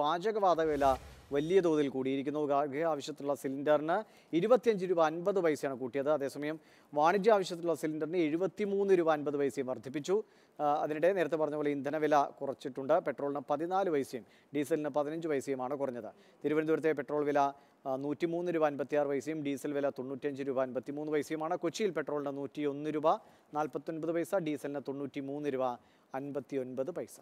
പാചകവാത വില വലിയ തോതിൽ കൂടിയിരിക്കുന്നു ഗാർഹിക ആവശ്യത്തിലുള്ള സിലിണ്ടറിന് ഇരുപത്തിയഞ്ച് രൂപ അൻപത് പൈസയാണ് കൂട്ടിയത് അതേസമയം വാണിജ്യ ആവശ്യത്തിലുള്ള സിലിണ്ടറിന് എഴുപത്തിമൂന്ന് രൂപ അൻപത് പൈസയും വർദ്ധിപ്പിച്ചു അതിനിടെ നേരത്തെ പറഞ്ഞ പോലെ ഇന്ധനവില കുറച്ചിട്ടുണ്ട് പെട്രോളിന് പതിനാല് പൈസയും ഡീസലിന് പതിനഞ്ച് പൈസയുമാണ് കുറഞ്ഞത് തിരുവനന്തപുരത്തെ പെട്രോൾ വില നൂറ്റിമൂന്ന് രൂപ അൻപത്തിയാറ് പൈസയും ഡീസൽ വില തൊണ്ണൂറ്റഞ്ച് രൂപ അൻപത്തിമൂന്ന് പൈസയുമാണ് കൊച്ചിയിൽ പെട്രോളിന് നൂറ്റിയൊന്ന് രൂപ നാൽപ്പത്തൊൻപത് പൈസ ഡീസലിന് തൊണ്ണൂറ്റി മൂന്ന് രൂപ അൻപത്തിയൊൻപത് പൈസ